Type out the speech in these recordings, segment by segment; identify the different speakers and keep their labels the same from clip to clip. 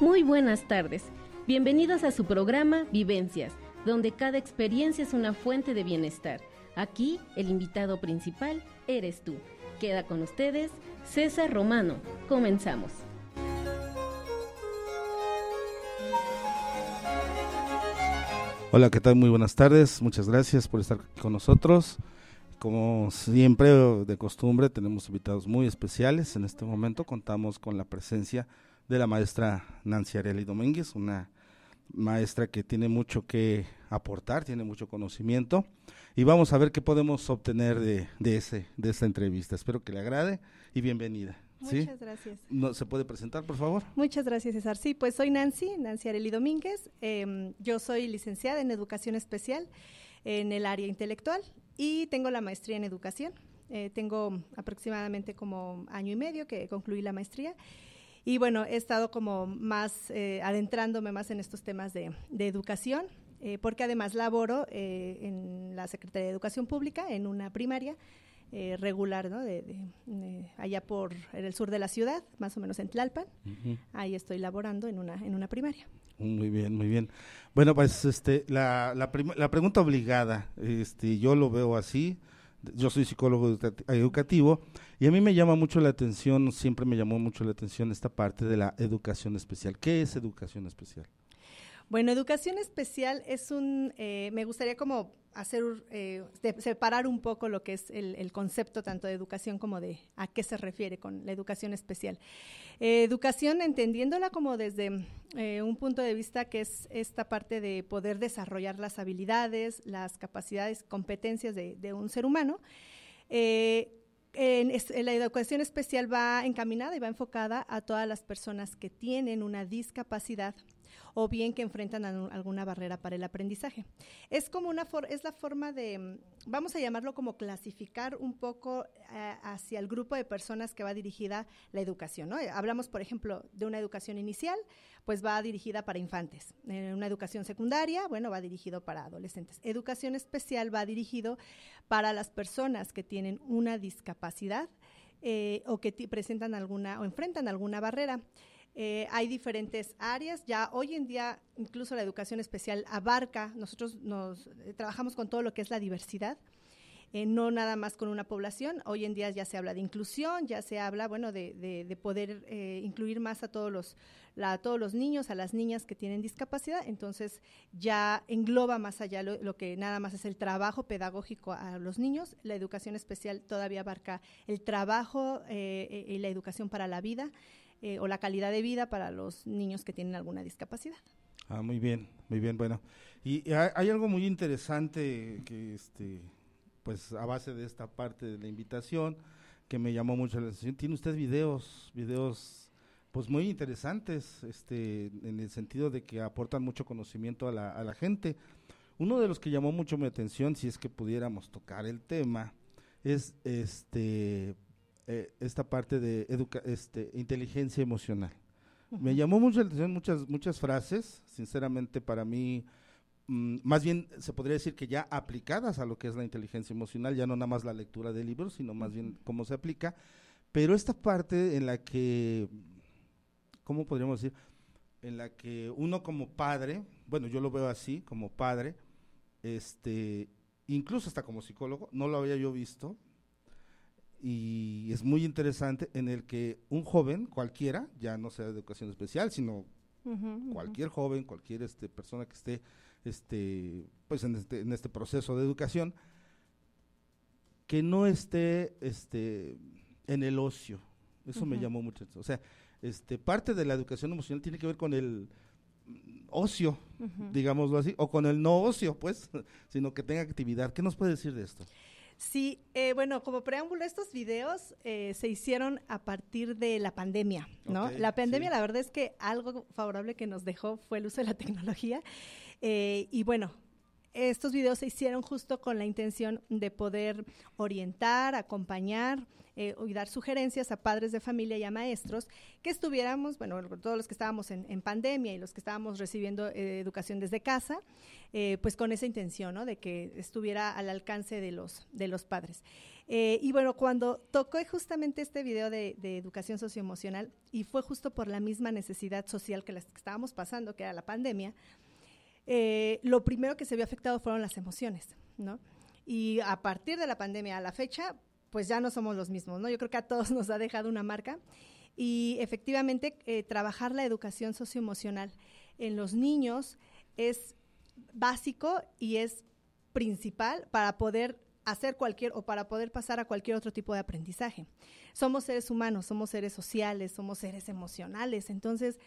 Speaker 1: Muy buenas tardes. Bienvenidos a su programa Vivencias, donde cada experiencia es una fuente de bienestar. Aquí el invitado principal eres tú. Queda con ustedes César Romano. Comenzamos.
Speaker 2: Hola, ¿qué tal? Muy buenas tardes. Muchas gracias por estar aquí con nosotros. Como siempre de costumbre, tenemos invitados muy especiales. En este momento contamos con la presencia de de la maestra Nancy Areli Domínguez, una maestra que tiene mucho que aportar, tiene mucho conocimiento y vamos a ver qué podemos obtener de, de, ese, de esta entrevista. Espero que le agrade y bienvenida. ¿sí? Muchas gracias. ¿No, ¿Se puede presentar, por favor?
Speaker 1: Muchas gracias, César. Sí, pues soy Nancy, Nancy Areli Domínguez. Em, yo soy licenciada en Educación Especial en el área intelectual y tengo la maestría en Educación. Eh, tengo aproximadamente como año y medio que concluí la maestría y bueno, he estado como más eh, adentrándome más en estos temas de, de educación, eh, porque además laboro eh, en la Secretaría de Educación Pública, en una primaria regular, ¿no? De, allá por en el sur de la ciudad, más o menos en Tlalpan. Ahí estoy laborando en una, en una primaria.
Speaker 2: Muy bien, muy bien. Bueno, pues este, la, la, la pregunta obligada, este, yo lo veo así yo soy psicólogo educativo y a mí me llama mucho la atención, siempre me llamó mucho la atención esta parte de la educación especial. ¿Qué es educación especial?
Speaker 1: Bueno, educación especial es un, eh, me gustaría como hacer, eh, separar un poco lo que es el, concepto tanto de educación como de a qué se refiere con la educación especial. Eh, educación entendiéndola como desde eh, un punto de vista que es esta parte de poder desarrollar las habilidades, las capacidades, competencias de, un ser humano. la educación especial va encaminada y va enfocada a todas las personas que tienen una discapacidad o bien que enfrentan alguna barrera para el aprendizaje. Es como una es la forma de, vamos a llamarlo como clasificar un poco eh, hacia el grupo de personas que va dirigida la educación. ¿no? Hablamos, por ejemplo, de una educación inicial, pues va dirigida para infantes. En una educación secundaria, bueno, va dirigido para adolescentes. Educación especial va dirigido para las personas que tienen una discapacidad eh, o que presentan alguna o enfrentan alguna barrera. Eh, hay diferentes áreas. Ya hoy en día, incluso la educación especial abarca, nosotros nos eh, trabajamos con todo lo que es la diversidad. Eh, no nada más con una población, hoy en día ya se habla de inclusión, ya se habla, bueno, de, poder incluir más a todos, los, a todos los niños, a las niñas que tienen discapacidad, entonces ya engloba más allá lo que nada más es el trabajo pedagógico a los niños, la educación especial todavía abarca el trabajo y la educación para la vida, eh, o la calidad de vida para los niños que tienen alguna discapacidad.
Speaker 2: Ah, muy bien, muy bien, bueno. Y, eh, hay, algo muy interesante que, este, pues a base de esta parte de la invitación, que me llamó mucho la atención, tiene usted videos, videos pues muy interesantes, este, en el sentido de que aportan mucho conocimiento a la gente. Uno de los que llamó mucho mi atención, si es que pudiéramos tocar el tema, es este eh, esta parte de este, inteligencia emocional. Me llamó mucho la atención muchas, muchas frases, sinceramente para mí, mm, más bien se podría decir que ya aplicadas a lo que es la inteligencia emocional, ya no nada más la lectura de libros, sino más bien cómo se aplica, pero esta parte en la que, ¿cómo podríamos decir? En la que uno como padre, bueno, yo lo veo así, como padre, este, incluso hasta como psicólogo, no lo había yo visto, y es muy interesante en el que un joven cualquiera, ya no sea de educación especial, sino cualquier joven, cualquier este, persona que esté este, pues en, este, en este proceso de educación, que no esté este, en el ocio. Eso me llamó mucho. O sea, este, parte de la educación emocional tiene que ver con el ocio, digámoslo así, o con el no ocio, pues, sino que tenga actividad. ¿Qué nos puede decir de esto?
Speaker 1: Sí, eh, bueno, como preámbulo, estos videos eh, se hicieron a partir de la pandemia, ¿no? la pandemia, la verdad es que algo favorable que nos dejó fue el uso de la tecnología. Eh, y bueno, estos videos se hicieron justo con la intención de poder orientar, acompañar eh, y dar sugerencias a padres de familia y a maestros que estuviéramos, bueno, todos los que estábamos en, pandemia y los que estábamos recibiendo eh, educación desde casa, eh, pues con esa intención, ¿no? De que estuviera al alcance de los, de los padres. y bueno, cuando tocó justamente este video de, de, educación socioemocional y fue justo por la misma necesidad social que las que estábamos pasando, que era la pandemia, eh, lo primero que se vio afectado fueron las emociones, ¿no? Y a partir de la pandemia a la fecha, pues ya no somos los mismos, ¿no? Yo creo que a todos nos ha dejado una marca y efectivamente eh, trabajar la educación socioemocional en los niños es básico y es principal para poder hacer cualquier o para poder pasar a cualquier otro tipo de aprendizaje. Somos seres humanos, somos seres sociales, somos seres emocionales, entonces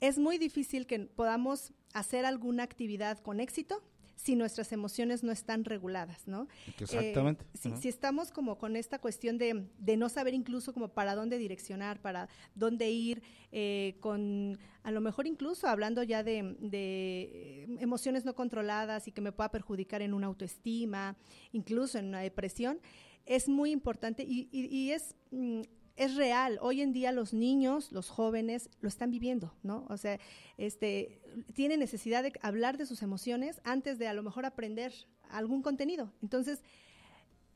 Speaker 1: es muy difícil que podamos hacer alguna actividad con éxito si nuestras emociones no están reguladas, ¿no? Exactamente. Eh, si, estamos como con esta cuestión de, no saber incluso como para dónde direccionar, para dónde ir, eh, con a lo mejor incluso hablando ya de, eh, emociones no controladas y que me pueda perjudicar en una autoestima, incluso en una depresión, es muy importante y, y, es... Mm, es real. Hoy en día los niños, los jóvenes, lo están viviendo, ¿no? O sea, este, tienen necesidad de hablar de sus emociones antes de a lo mejor aprender algún contenido. Entonces,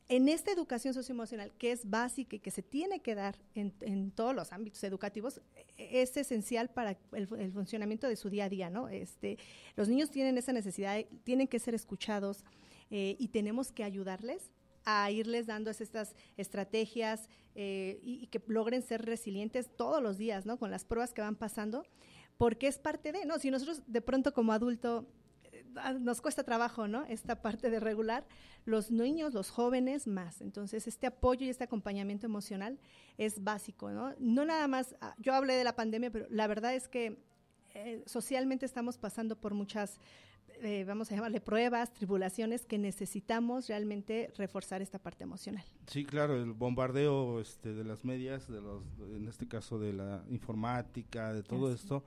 Speaker 1: en esta educación socioemocional, que es básica y que se tiene que dar en, todos los ámbitos educativos, es esencial para el, funcionamiento de su día a día, ¿no? Este, los niños tienen esa necesidad, tienen que ser escuchados eh, y tenemos que ayudarles a irles dando estas estrategias eh, y, que logren ser resilientes todos los días, ¿no? Con las pruebas que van pasando, porque es parte de, ¿no? Si nosotros de pronto como adulto eh, ah, nos cuesta trabajo, ¿no? Esta parte de regular, los niños, los jóvenes más. Entonces, este apoyo y este acompañamiento emocional es básico, ¿no? No nada más, ah, yo hablé de la pandemia, pero la verdad es que eh, socialmente estamos pasando por muchas eh, vamos a llamarle pruebas, tribulaciones que necesitamos realmente reforzar esta parte emocional.
Speaker 2: Sí, claro, el bombardeo este, de las medias, de los, en este caso de la informática, de todo esto,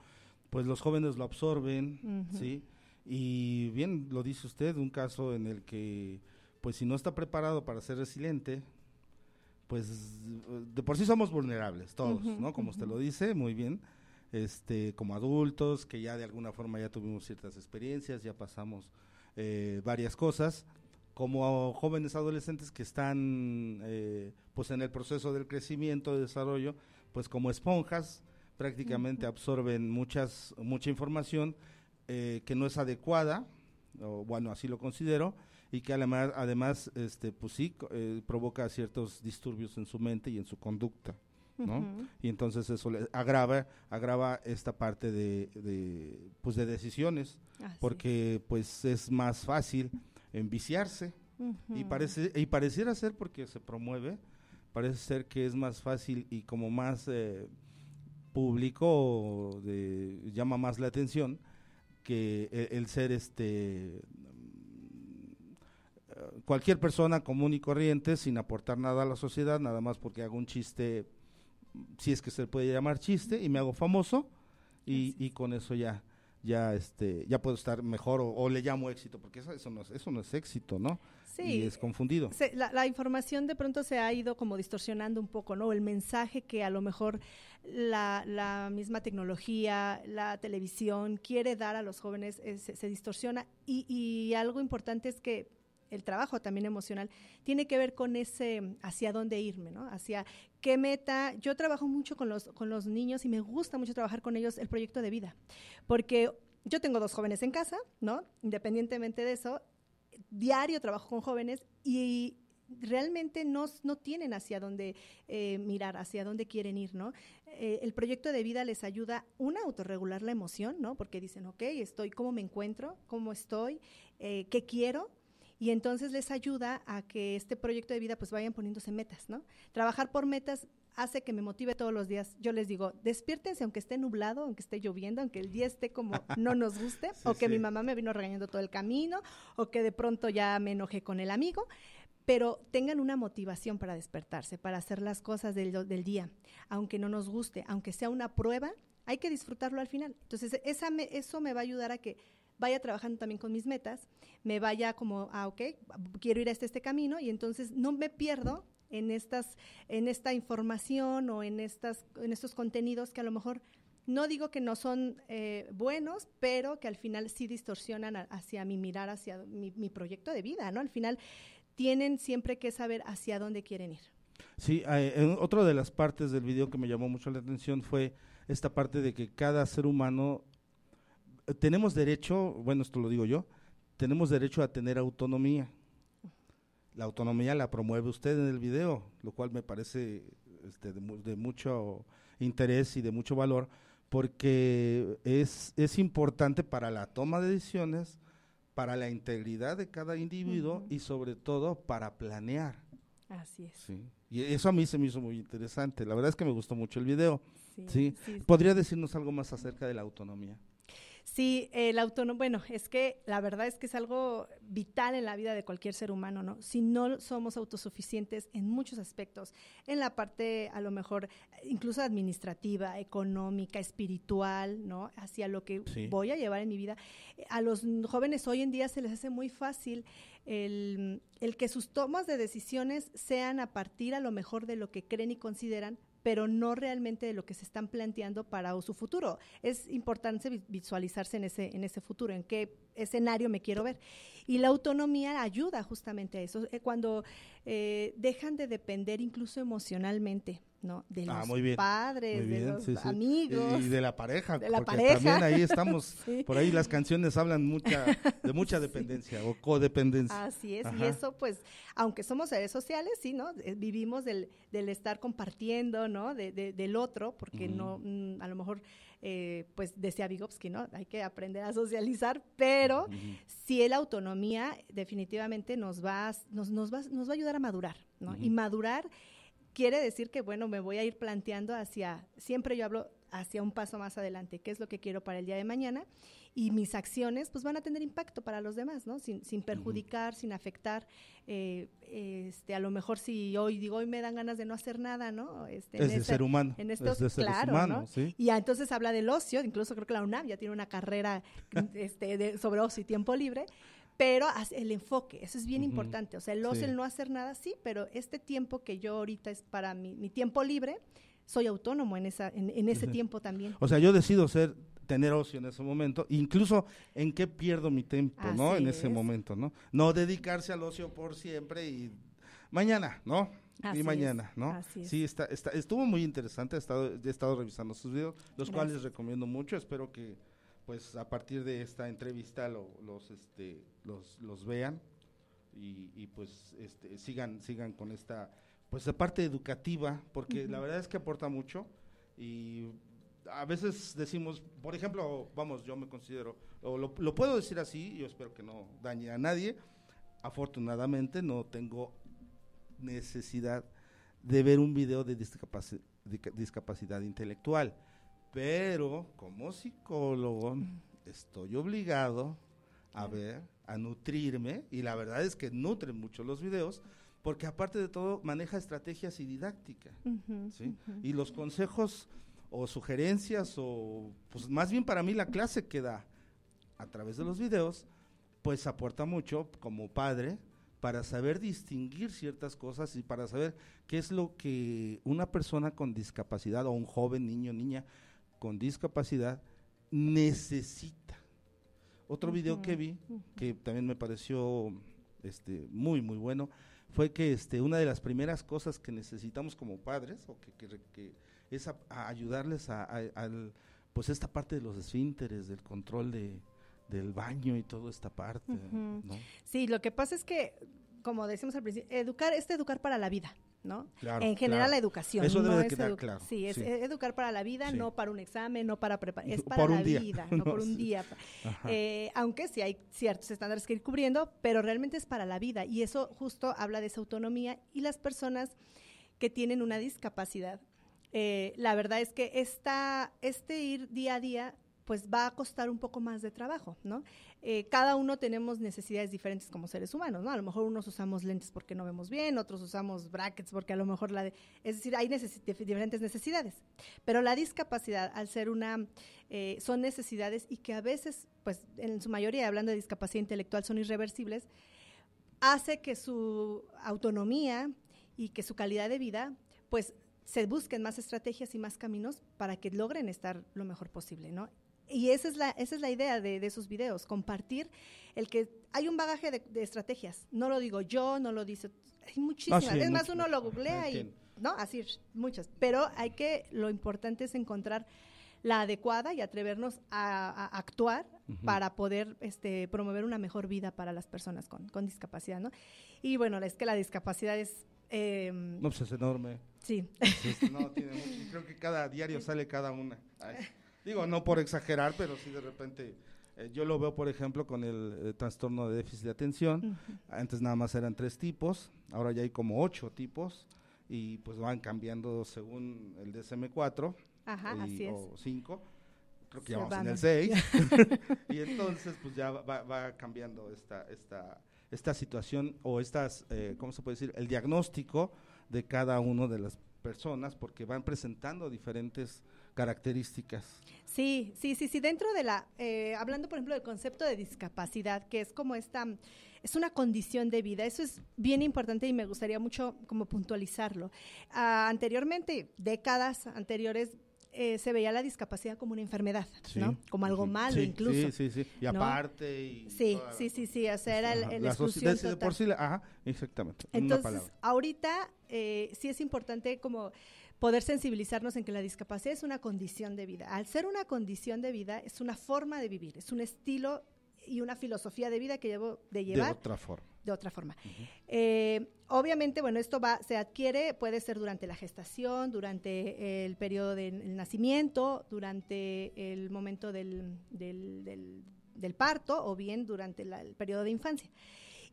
Speaker 2: pues los jóvenes lo absorben, ¿sí? Y bien, lo dice usted, un caso en el que, pues si no está preparado para ser resiliente, pues de por sí somos vulnerables todos, ¿no? Como usted lo dice, muy bien este, como adultos, que ya de alguna forma ya tuvimos ciertas experiencias, ya pasamos eh, varias cosas, como jóvenes adolescentes que están eh, pues en el proceso del crecimiento, de desarrollo, pues como esponjas prácticamente absorben muchas, mucha información eh, que no es adecuada, o, bueno, así lo considero, y que además, además este, pues sí, provoca ciertos disturbios en su mente y en su conducta. Y entonces eso le agrava, agrava esta parte de, pues de decisiones, ah, porque pues es más fácil enviciarse y, parece, y pareciera ser porque se promueve, parece ser que es más fácil y como más eh, público llama más la atención que e, el, ser este eh, cualquier persona común y corriente sin aportar nada a la sociedad, nada más porque hago un chiste si es que se puede llamar chiste, y me hago famoso y, con eso ya ya este ya puedo estar mejor o, le llamo éxito porque eso, no es, eso no es éxito no sí y es confundido
Speaker 1: la, información de pronto se ha ido como distorsionando un poco no el mensaje que a lo mejor la, misma tecnología la televisión quiere dar a los jóvenes eh, se, distorsiona y, y algo importante es que el trabajo también emocional tiene que ver con ese hacia dónde irme, ¿no? Hacia qué meta. Yo trabajo mucho con los, con los niños y me gusta mucho trabajar con ellos el proyecto de vida, porque yo tengo dos jóvenes en casa, ¿no? Independientemente de eso, diario trabajo con jóvenes y realmente no, tienen hacia dónde eh, mirar, hacia dónde quieren ir, ¿no? Eh, el proyecto de vida les ayuda, una, a autorregular la emoción, ¿no? Porque dicen, ok, estoy, ¿cómo me encuentro? ¿Cómo estoy? Eh, ¿Qué quiero? y entonces les ayuda a que este proyecto de vida pues vayan poniéndose metas, ¿no? Trabajar por metas hace que me motive todos los días. Yo les digo, despiértense aunque esté nublado, aunque esté lloviendo, aunque el día esté como no nos guste, o que mi mamá me vino regañando todo el camino, o que de pronto ya me enojé con el amigo, pero tengan una motivación para despertarse, para hacer las cosas del, día, aunque no nos guste, aunque sea una prueba, hay que disfrutarlo al final. Entonces, esa eso me va a ayudar a que vaya trabajando también con mis metas, me vaya como, ah, ok, quiero ir a este, este, camino y entonces no me pierdo en, estas, en esta información o en, estas, en estos contenidos que a lo mejor no digo que no son eh, buenos, pero que al final sí distorsionan hacia mi mirar, hacia mi, proyecto de vida, ¿no? Al final tienen siempre que saber hacia dónde quieren ir.
Speaker 2: Sí, eh, otra de las partes del video que me llamó mucho la atención fue esta parte de que cada ser humano tenemos derecho, bueno, esto lo digo yo, tenemos derecho a tener autonomía. La autonomía la promueve usted en el video, lo cual me parece este, de, mucho interés y de mucho valor, porque es, es importante para la toma de decisiones, para la integridad de cada individuo y sobre todo para planear. Así es. Y eso a mí se me hizo muy interesante. La verdad es que me gustó mucho el video. ¿Podría decirnos algo más acerca de la autonomía?
Speaker 1: Sí, el autónomo, bueno, es que la verdad es que es algo vital en la vida de cualquier ser humano, ¿no? Si no somos autosuficientes en muchos aspectos, en la parte a lo mejor incluso administrativa, económica, espiritual, ¿no? Hacia lo que voy a llevar en mi vida. A los jóvenes hoy en día se les hace muy fácil el, el que sus tomas de decisiones sean a partir a lo mejor de lo que creen y consideran pero no realmente de lo que se están planteando para su futuro. Es importante visualizarse en ese, en ese futuro, en qué escenario me quiero ver. Y la autonomía ayuda justamente a eso, eh, cuando eh, dejan de depender incluso emocionalmente ¿no? De ah, los padres, de los amigos. Y, de la pareja. porque También ahí estamos, por ahí
Speaker 2: las canciones hablan mucha, de mucha dependencia o codependencia. Así es, y eso
Speaker 1: pues, aunque somos seres sociales, sí, ¿no? Eh, vivimos del, estar compartiendo, ¿no? De, del otro, porque no, mm, a lo mejor... Eh, pues decía Vygotsky, pues, ¿no? Hay que aprender a socializar, pero si la autonomía definitivamente nos va, nos, nos, va, a ayudar a madurar, ¿no? Y madurar quiere decir que, bueno, me voy a ir planteando hacia, siempre yo hablo hacia un paso más adelante, qué es lo que quiero para el día de mañana y mis acciones pues van a tener impacto para los demás, ¿no? Sin, perjudicar, sin afectar, eh, este, a lo mejor si hoy digo, hoy me dan ganas de no hacer nada, ¿no? Este, es en ser humano. En estos, claro, Y entonces habla del ocio, incluso creo que la UNAM ya tiene una carrera este, de, sobre ocio y tiempo libre, pero el enfoque, eso es bien importante. O sea, el, ocio, el no hacer nada, así, pero este tiempo que yo ahorita es para mi, mi tiempo libre, soy autónomo en, esa, en, ese tiempo también. O sea,
Speaker 2: yo decido ser tener ocio en ese momento, incluso en qué pierdo mi tiempo, ¿no? En ese momento, ¿no? No dedicarse al ocio por siempre y mañana, ¿no? Así y mañana, ¿no? Así Sí, está, estuvo muy interesante, he estado, he estado revisando sus videos, los cuales recomiendo mucho, espero que pues a partir de esta entrevista los, este, los, los vean y, pues este, sigan, sigan con esta pues parte educativa, porque la verdad es que aporta mucho y a veces decimos, por ejemplo, vamos, yo me considero, o lo, puedo decir así, yo espero que no dañe a nadie, afortunadamente no tengo necesidad de ver un video de de discapacidad intelectual. Pero como psicólogo estoy obligado a ver, a nutrirme, y la verdad es que nutren mucho los videos, porque aparte de todo maneja estrategias y didáctica, Y los consejos o sugerencias o, pues más bien para mí la clase que da a través de los videos, pues aporta mucho como padre para saber distinguir ciertas cosas y para saber qué es lo que una persona con discapacidad o un joven, niño, niña, con discapacidad necesita. Otro video que vi, que también me pareció este, muy, muy bueno, fue que este, una de las primeras cosas que necesitamos como padres, o que, que, que es ayudarles a, pues esta parte de los esfínteres, del control de, del baño y toda esta parte.
Speaker 1: Sí, lo que pasa es que, como decimos al principio, educar es educar para la vida. ¿no? en general la educación. Eso debe quedar claro. Sí, es e-, educar para la vida, no para un examen, no para preparar, es para la vida, no, por un día. Eh, aunque sí hay ciertos estándares que ir cubriendo, pero realmente es para la vida y eso justo habla de esa autonomía y las personas que tienen una discapacidad. Eh, la verdad es que esta, este ir día a día pues va a costar un poco más de trabajo, ¿no? Eh, cada uno tenemos necesidades diferentes como seres humanos, ¿no? A lo mejor unos usamos lentes porque no vemos bien, otros usamos brackets porque a lo mejor la... es decir, hay diferentes necesidades. Pero la discapacidad, al ser una... Eh, son necesidades y que a veces, pues en su mayoría, hablando de discapacidad intelectual, son irreversibles, hace que su autonomía y que su calidad de vida, pues se busquen más estrategias y más caminos para que logren estar lo mejor posible, ¿no? y esa es la, esa es la idea de, esos videos, compartir el que hay un bagaje de, estrategias. No lo digo yo, no lo dice. Hay muchísimas. Ah, es más, uno lo ah, googlea y. ¿No? Así, muchas. Pero hay que. Lo importante es encontrar la adecuada y atrevernos a, actuar para poder este, promover una mejor vida para las personas con, discapacidad, ¿no? Y bueno, es que la discapacidad es em, no, pues es enorme. Sí.
Speaker 2: Creo que cada diario sale cada una. Digo, no por exagerar, pero sí de repente eh, yo lo veo, por ejemplo, con el eh, trastorno de déficit de atención. Antes nada más eran tres tipos, ahora ya hay como ocho tipos y pues van cambiando según el DSM-4 o cinco Creo que ya vamos en el 6. y entonces pues ya va, cambiando esta, esta, esta situación o estas, eh, ¿cómo se puede decir? El diagnóstico de cada una de las personas porque van presentando diferentes características.
Speaker 1: Sí, sí, sí, sí. Dentro de la, eh, hablando por ejemplo del concepto de discapacidad, que es como esta, es una condición de vida. Eso es bien importante y me gustaría mucho como puntualizarlo. Ah, anteriormente, décadas anteriores, eh, se veía la discapacidad como una enfermedad, ¿no? Como algo malo incluso. Sí, sí, sí. Y
Speaker 2: aparte. sí, sí,
Speaker 1: sí, sí. O sea, era el, la exclusión total. De por sí,
Speaker 2: ajá, exactamente. Entonces,
Speaker 1: ahorita eh, sí es importante como poder sensibilizarnos en que la discapacidad es una condición de vida. Al ser una condición de vida, es una forma de vivir, es un estilo y una filosofía de vida que llevo de llevar. De otra forma. De otra forma. Eh, obviamente, bueno, esto va, se adquiere, puede ser durante la gestación, durante el periodo del nacimiento, durante el momento del, del, parto o bien durante el periodo de infancia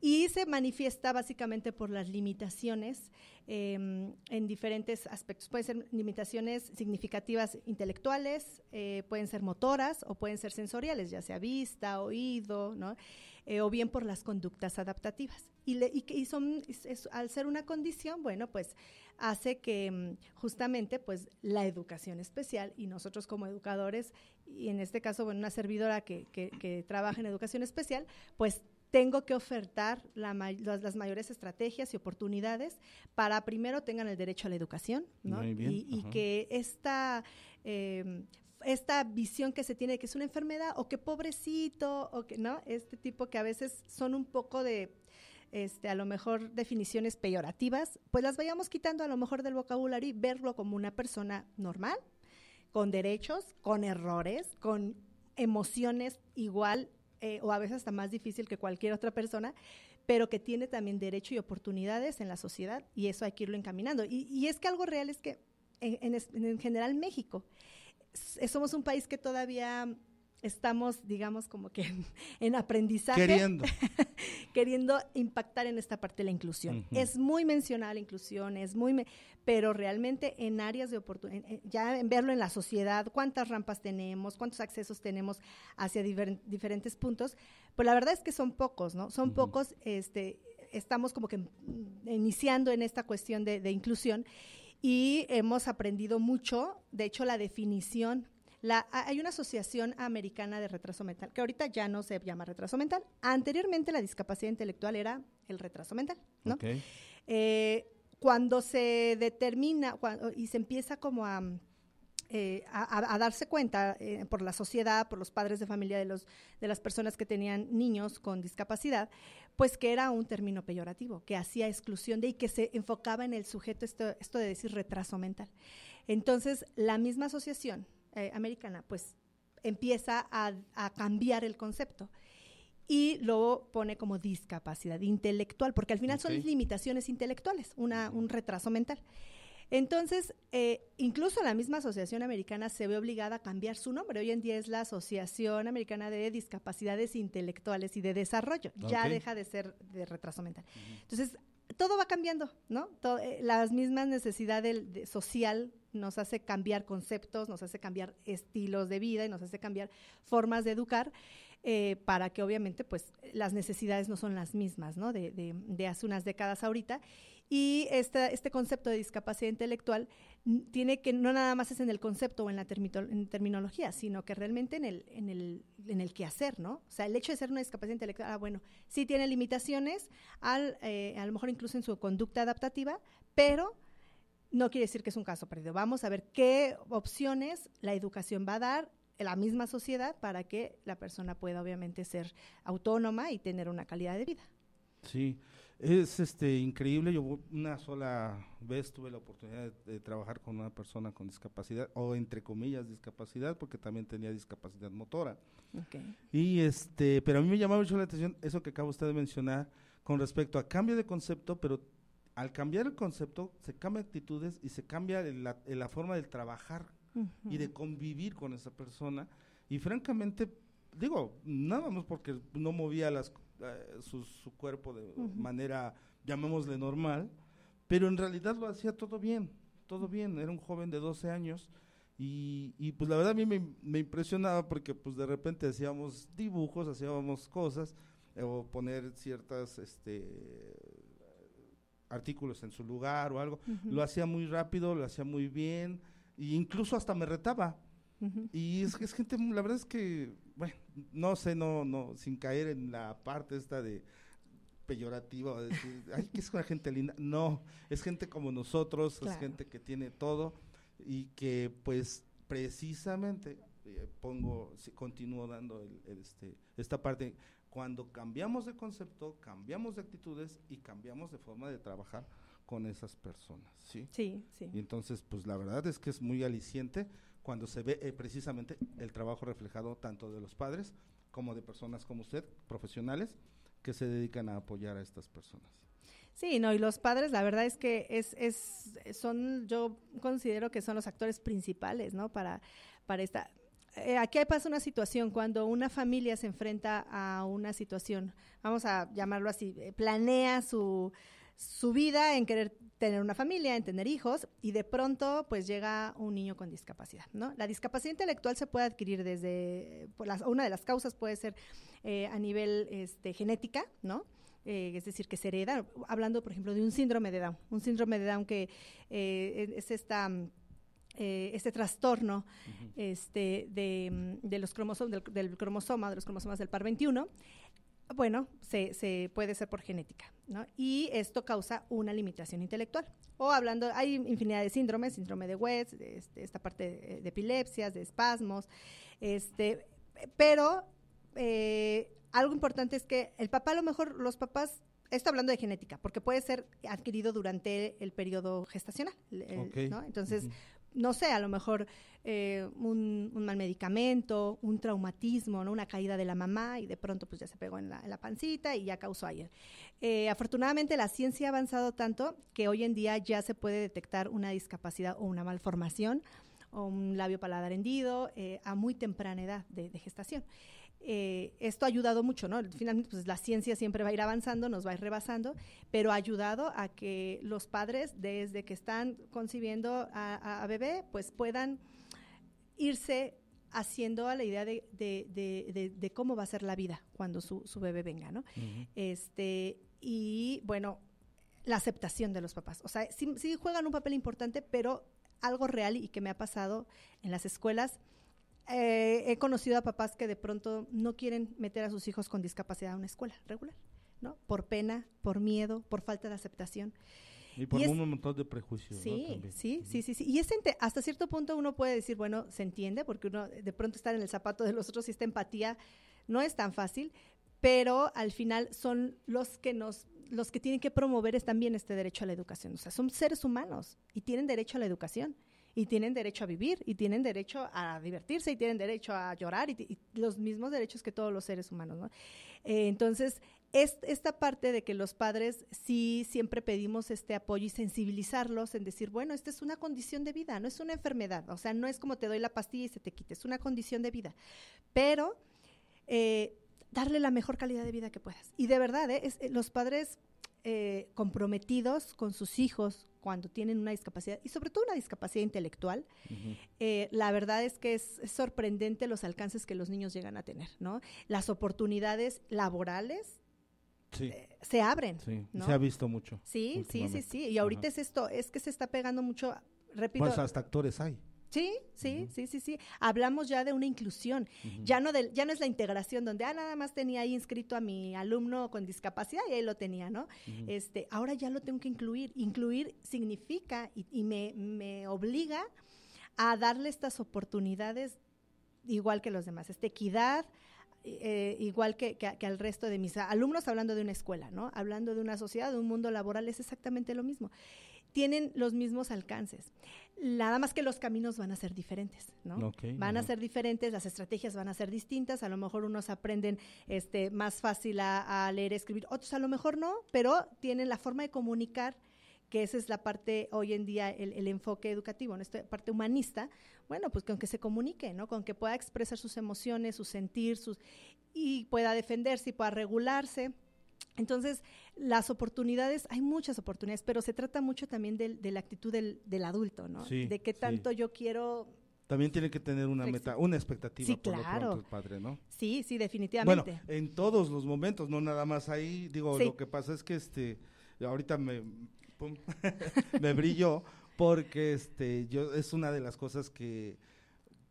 Speaker 1: y se manifiesta básicamente por las limitaciones em, en diferentes aspectos. Pueden ser limitaciones significativas intelectuales, eh, pueden ser motoras o pueden ser sensoriales, ya sea vista, oído, ¿no? Eh, o bien por las conductas adaptativas. Y, le, y, son, al ser una condición, bueno, pues hace que em, justamente pues la educación especial y nosotros como educadores, y en este caso, bueno, una servidora que trabaja en educación especial, pues tengo que ofertar las, mayores estrategias y oportunidades para primero tengan el derecho a la educación, ¿no? Y, que esta... Em, esta visión que se tiene de que es una enfermedad o que pobrecito o que no, este tipo que a veces son un poco de este, a lo mejor definiciones peyorativas, pues las vayamos quitando a lo mejor del vocabulario y verlo como una persona normal, con derechos, con errores, con emociones igual eh, o a veces hasta más difícil que cualquier otra persona, pero que tiene también derecho y oportunidades en la sociedad y eso hay que irlo encaminando. Y, y es que algo real es que en, en, en general México somos un país que todavía estamos, digamos, como que en, aprendizaje. Queriendo. queriendo impactar en esta parte de la inclusión. Es muy mencionada la inclusión, es muy, pero realmente en áreas de oportunidad, ya en verlo en la sociedad, cuántas rampas tenemos, cuántos accesos tenemos hacia diferentes puntos, pues la verdad es que son pocos, ¿no? Son pocos, este, estamos como que iniciando en esta cuestión de inclusión y hemos aprendido mucho, de hecho la definición hay una asociación americana de retraso mental, que ahorita ya no se llama retraso mental. Anteriormente la discapacidad intelectual era el retraso mental, eh, cuando se determina y se empieza como a, eh, darse cuenta eh, por la sociedad, por los padres de familia de, los, de las personas que tenían niños con discapacidad, pues que era un término peyorativo, que hacía exclusión de y que se enfocaba en el sujeto, esto de decir retraso mental. Entonces, la misma asociación eh, americana, pues empieza a, cambiar el concepto y lo pone como discapacidad intelectual, porque al final son limitaciones intelectuales, una, un retraso mental. Entonces, eh, incluso la misma Asociación Americana se ve obligada a cambiar su nombre. Hoy en día es la Asociación Americana de Discapacidades Intelectuales y de Desarrollo. Ya deja de ser de retraso mental. Entonces, todo va cambiando, ¿no? Eh, las mismas necesidades social nos hace cambiar conceptos, nos hace cambiar estilos de vida y nos hace cambiar formas de educar eh, para que obviamente pues las necesidades no son las mismas, De, hace unas décadas ahorita. Y este, este concepto de discapacidad intelectual tiene que, no nada más es en el concepto o en la terminología, sino que realmente en el, en, el, quehacer, ¿no? O sea, el hecho de ser una discapacidad intelectual, ah, bueno, sí tiene limitaciones, al, eh, a lo mejor incluso en su conducta adaptativa, pero no quiere decir que es un caso perdido. Vamos a ver qué opciones la educación va a dar en la misma sociedad para que la persona pueda obviamente ser autónoma y tener una calidad de vida.
Speaker 2: Sí, es este increíble. Yo una sola vez tuve la oportunidad de, trabajar con una persona con discapacidad o entre comillas discapacidad, porque también tenía discapacidad motora. Okay. Y este, pero a mí me llamaba mucho la atención eso que acaba usted de mencionar con respecto a cambio de concepto, pero al cambiar el concepto, se cambian actitudes y se cambia la, forma de trabajar y de convivir con esa persona. Y francamente, digo, nada más porque no movía eh, su, cuerpo de manera, llamémosle normal, pero en realidad lo hacía todo bien, todo bien. Era un joven de 12 años. Y, pues la verdad a mí me, impresionaba porque pues de repente hacíamos dibujos, hacíamos cosas, o poner ciertas este, artículos en su lugar o algo. Lo hacía muy rápido, lo hacía muy bien, e incluso hasta me retaba. Y es que es gente, la verdad es que, bueno, no sé, no, no, sin caer en la parte esta de peyorativa de que es una gente linda. No, es gente como nosotros, es gente que tiene todo y que pues precisamente eh, pongo, si, continúo dando este, esta parte cuando cambiamos de concepto, cambiamos de actitudes y cambiamos de forma de trabajar con esas personas, ¿sí? Sí, sí. Y entonces, pues la verdad es que es muy aliciente cuando se ve eh, precisamente el trabajo reflejado tanto de los padres como de personas como usted, profesionales, que se dedican a apoyar a estas personas.
Speaker 1: Sí, no, y los padres, la verdad es que es, es, son, yo considero que son los actores principales, ¿no? Para, para esta, eh, aquí pasa una situación, cuando una familia se enfrenta a una situación, vamos a llamarlo así, eh, planea su, vida en querer tener una familia, en tener hijos, y de pronto pues llega un niño con discapacidad, ¿no? La discapacidad intelectual se puede adquirir desde, eh, una de las causas puede ser a nivel este, genética, ¿no? es decir, que se hereda, hablando por ejemplo de un síndrome de Down, un síndrome de Down que es esta mm, eh, este trastorno este, de, mm, los cromosomas del, cromosoma, de los cromosomas del par 21, bueno, se, puede ser por genética, ¿no? Y esto causa una limitación intelectual. O hablando, hay infinidad de síndromes, síndrome de West, este, esta parte eh, de, epilepsias, de espasmos, este, pero eh, algo importante es que el papá, a lo mejor los papás esto hablando de genética, porque puede ser adquirido durante el, periodo gestacional. ¿no? Entonces, no sé, a lo mejor eh, un, mal medicamento, un traumatismo, ¿no? una caída de la mamá y de pronto pues ya se pegó en la, pancita y ya causó ayer. Eh, afortunadamente la ciencia ha avanzado tanto que hoy en día ya se puede detectar una discapacidad o una malformación o un labio paladar hendido eh, a muy temprana edad de gestación. Eh, esto ha ayudado mucho, ¿no? Finalmente, pues la ciencia siempre va a ir avanzando, nos va a ir rebasando, pero ha ayudado a que los padres, desde que están concibiendo a, bebé, pues puedan irse haciendo a la idea de, cómo va a ser la vida cuando su, bebé venga, ¿no? Este, y bueno, la aceptación de los papás. O sea, sí juegan un papel importante, pero algo real y que me ha pasado en las escuelas eh, he conocido a papás que de pronto no quieren meter a sus hijos con discapacidad a una escuela regular, ¿no? Por pena, por miedo, por falta de aceptación. Y por un
Speaker 2: montón de prejuicios. Sí,
Speaker 1: sí, sí, sí, Y es hasta cierto punto uno puede decir, bueno, se entiende, porque uno de pronto estar en el zapato de los otros y esta empatía no es tan fácil, pero al final son los que nos los que tienen que promover es también este derecho a la educación. O sea, son seres humanos y tienen derecho a la educación y tienen derecho a vivir y tienen derecho a divertirse y tienen derecho a llorar y, los mismos derechos que todos los seres humanos. ¿no? Eh, entonces, esta parte de que los padres sí siempre pedimos este apoyo y sensibilizarlos en decir, bueno, esta es una condición de vida, no es una enfermedad, o sea, no es como te doy la pastilla y se te quite, es una condición de vida. Pero... Eh, darle la mejor calidad de vida que puedas. Y de verdad, eh, los padres eh, comprometidos con sus hijos cuando tienen una discapacidad y sobre todo una discapacidad intelectual, eh, la verdad es que es, sorprendente los alcances que los niños llegan a tener, ¿no? Las oportunidades laborales.
Speaker 2: Eh, se abren. Sí. Se ha visto mucho. Sí, sí, sí, sí. Y ahorita es
Speaker 1: esto, es que se está pegando mucho, repito. Pues hasta actores hay. Sí, sí, sí, sí, sí. Hablamos ya de una inclusión. Ya no del, ya no es la integración donde ah, nada más tenía ahí inscrito a mi alumno con discapacidad y ahí lo tenía, ¿no? Este, ahora ya lo tengo que incluir. Incluir significa y, me, me obliga a darle estas oportunidades igual que los demás, esta equidad, eh, igual que, que, al resto de mis alumnos, hablando de una escuela, ¿no? Hablando de una sociedad, de un mundo laboral, es exactamente lo mismo tienen los mismos alcances. Nada más que los caminos van a ser diferentes, ¿no? van a ser diferentes, las estrategias van a ser distintas, a lo mejor unos aprenden este, más fácil a, leer, escribir, otros a lo mejor no, pero tienen la forma de comunicar que esa es la parte hoy en día, el, enfoque educativo, en Esta parte humanista, bueno, pues con que se comunique, ¿no? Con que pueda expresar sus emociones, sus sentir, sus, y pueda defenderse y pueda regularse entonces, las oportunidades, hay muchas oportunidades, pero se trata mucho también de, de la actitud del, del adulto, ¿no? Sí, de qué tanto yo quiero
Speaker 2: también tiene que tener una meta, una expectativa sí, por claro. lo el padre, ¿no?
Speaker 1: Sí, sí, definitivamente. Bueno,
Speaker 2: en todos los momentos, no nada más ahí, digo, lo que pasa es que este ahorita me me brilló porque este yo es una de las cosas que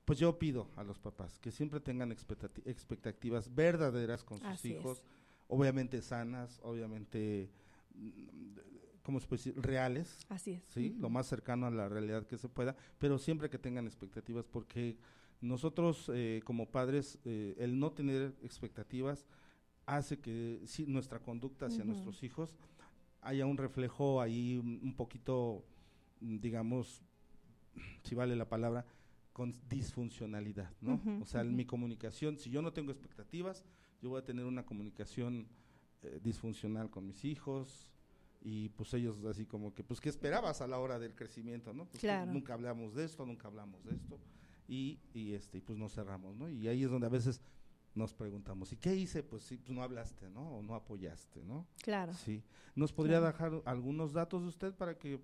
Speaker 2: pues yo pido a los papás que siempre tengan expectativas verdaderas con sus hijos obviamente sanas, obviamente, mm, ¿cómo se puede decir? Reales. Así es. Sí, lo más cercano a la realidad que se pueda, pero siempre que tengan expectativas, porque nosotros eh, como padres, eh, el no tener expectativas hace que si, nuestra conducta hacia nuestros hijos haya un reflejo ahí un poquito, mm, digamos, si vale la palabra, con disfuncionalidad, ¿no? o sea, en mi comunicación, si yo no tengo expectativas, yo voy a tener una comunicación eh, disfuncional con mis hijos y pues ellos así como que, pues ¿qué esperabas a la hora del crecimiento? ¿no? Pues nunca hablamos de esto, nunca hablamos de esto y, y este, pues nos cerramos, ¿no? Y ahí es donde a veces nos preguntamos, ¿y qué hice? Pues si pues no hablaste, ¿no? O no apoyaste, ¿no? Claro. Sí. ¿Nos podría dejar algunos datos de usted para que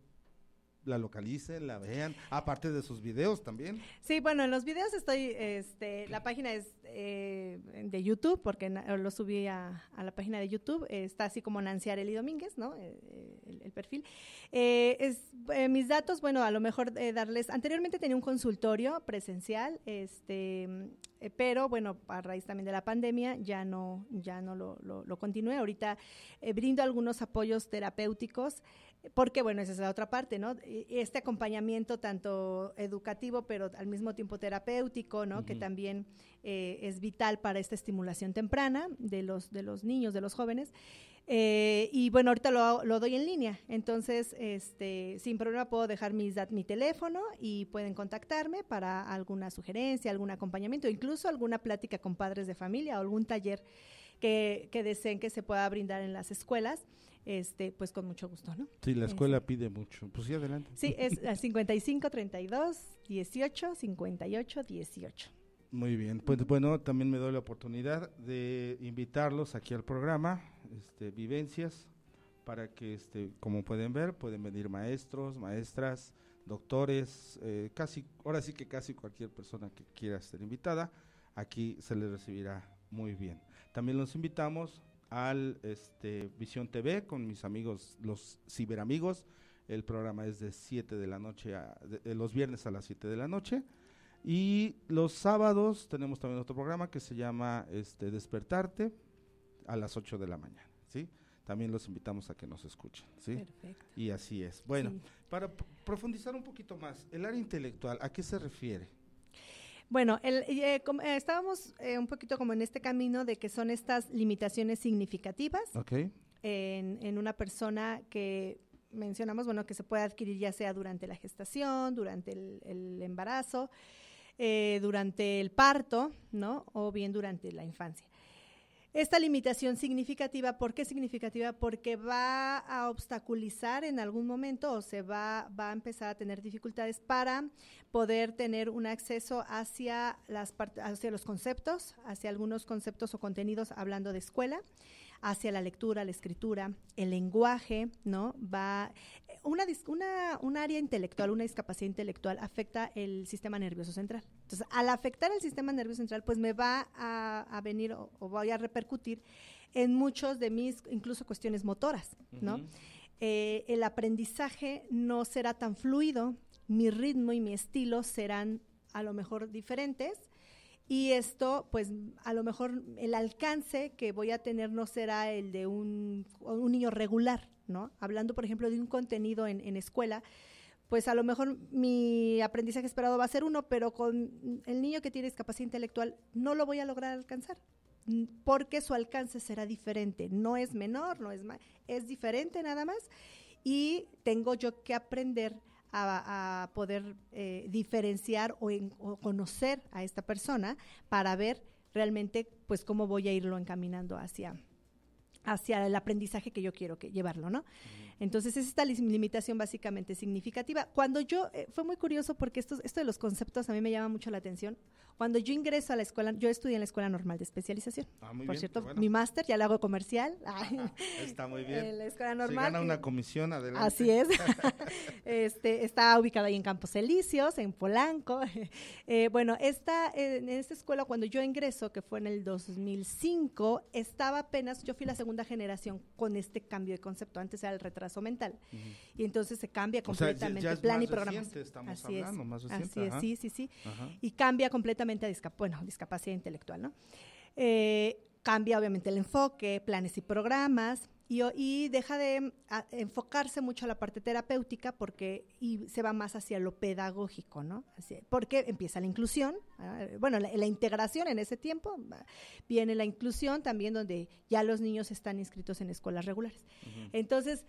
Speaker 2: la localicen, la vean, aparte de sus videos también.
Speaker 1: Sí, bueno, en los videos estoy, este, la página es eh, de YouTube, porque lo subí a, la página de YouTube, está así como Nancy Areli Domínguez, ¿no? Eh, eh, el, perfil. es, mis datos, bueno, a lo mejor darles, anteriormente tenía un consultorio presencial, este, pero bueno, a raíz también de la pandemia ya no, ya no lo, lo, continué. Ahorita brindo algunos apoyos terapéuticos, porque bueno, esa es la otra parte, ¿no? E-, este acompañamiento tanto educativo, pero al mismo tiempo terapéutico, ¿no? Que también eh, es vital para esta estimulación temprana de los, de los niños, de los jóvenes. Eh, y bueno, ahorita lo, lo, doy en línea. Entonces, este, sin problema puedo dejar mis, mi teléfono y pueden contactarme para alguna sugerencia, algún acompañamiento, incluso alguna plática con padres de familia o algún taller que deseen que se pueda brindar en las escuelas este, pues con mucho gusto, ¿no?
Speaker 2: Sí, la este. escuela pide mucho. Pues sí, adelante. Sí, es
Speaker 1: 55 32 18 18.
Speaker 2: Muy bien, pues bueno, también me doy la oportunidad de invitarlos aquí al programa, este, Vivencias, para que, este, como pueden ver, pueden venir maestros, maestras, doctores, eh, casi, ahora sí que casi cualquier persona que quiera ser invitada, aquí se les recibirá muy bien. También los invitamos al este, Visión TV con mis amigos, los ciberamigos. El programa es de 7 de la noche, los viernes a las 7 de la noche. Y los sábados tenemos también otro programa que se llama este, Despertarte a las 8 de la mañana, ¿sí? También los invitamos a que nos escuchen, ¿sí? Y así es. Bueno, para profundizar un poquito más, el área intelectual, ¿a qué se refiere?
Speaker 1: Bueno, el, eh, eh, estábamos eh, un poquito como en este camino de que son estas limitaciones significativas en, una persona que mencionamos, bueno, que se puede adquirir ya sea durante la gestación, durante el, embarazo, durante el parto, ¿no? O bien durante la infancia. Esta limitación significativa, ¿por qué significativa? Porque va a obstaculizar en algún momento o se va, va a empezar a tener dificultades para poder tener un acceso hacia, las hacia los conceptos, hacia algunos conceptos o contenidos hablando de escuela hacia la lectura, la escritura, el lenguaje, ¿no? Va, una, una, un área intelectual, una discapacidad intelectual afecta el sistema nervioso central. Entonces, al afectar el sistema nervioso central, pues me va a, venir o, voy a repercutir en muchos de mis, incluso cuestiones motoras, ¿no? Eh, el aprendizaje no será tan fluido, mi ritmo y mi estilo serán a lo mejor diferentes y esto, pues a lo mejor el alcance que voy a tener no será el de un, niño regular, ¿no? Hablando, por ejemplo, de un contenido en, en, escuela, pues a lo mejor mi aprendizaje esperado va a ser uno, pero con el niño que tiene discapacidad intelectual no lo voy a lograr alcanzar, porque su alcance será diferente. No es menor, no es más, es diferente nada más. Y tengo yo que aprender a, poder eh, diferenciar o, conocer a esta persona para ver realmente pues cómo voy a irlo encaminando hacia hacia el aprendizaje que yo quiero que llevarlo, ¿no? Entonces es esta limitación básicamente significativa. Cuando yo, eh, fue muy curioso porque esto, esto de los conceptos a mí me llama mucho la atención. Cuando yo ingreso a la escuela, yo estudié en la Escuela Normal de Especialización. Ah, muy Por cierto, mi máster ya lo hago comercial.
Speaker 2: está muy bien. En la Escuela Normal. Se gana una comisión adelante. Así es.
Speaker 1: este, está ubicada ahí en Campos Elíseos, en Polanco. Eh, bueno, esta, en esta escuela cuando yo ingreso, que fue en el 2005, estaba apenas, yo fui la segunda generación con este cambio de concepto. Antes era el retraso mental. Y entonces se cambia completamente el plan y así es, sí, sí, sí. Y cambia completamente a bueno, discapacidad intelectual, ¿no? Eh, cambia obviamente el enfoque, planes y programas, y, y, deja de enfocarse mucho a la parte terapéutica porque y se va más hacia lo pedagógico, ¿no? porque empieza la inclusión, ¿ah? bueno, la, integración en ese tiempo, viene la inclusión también donde ya los niños están inscritos en escuelas regulares. Entonces,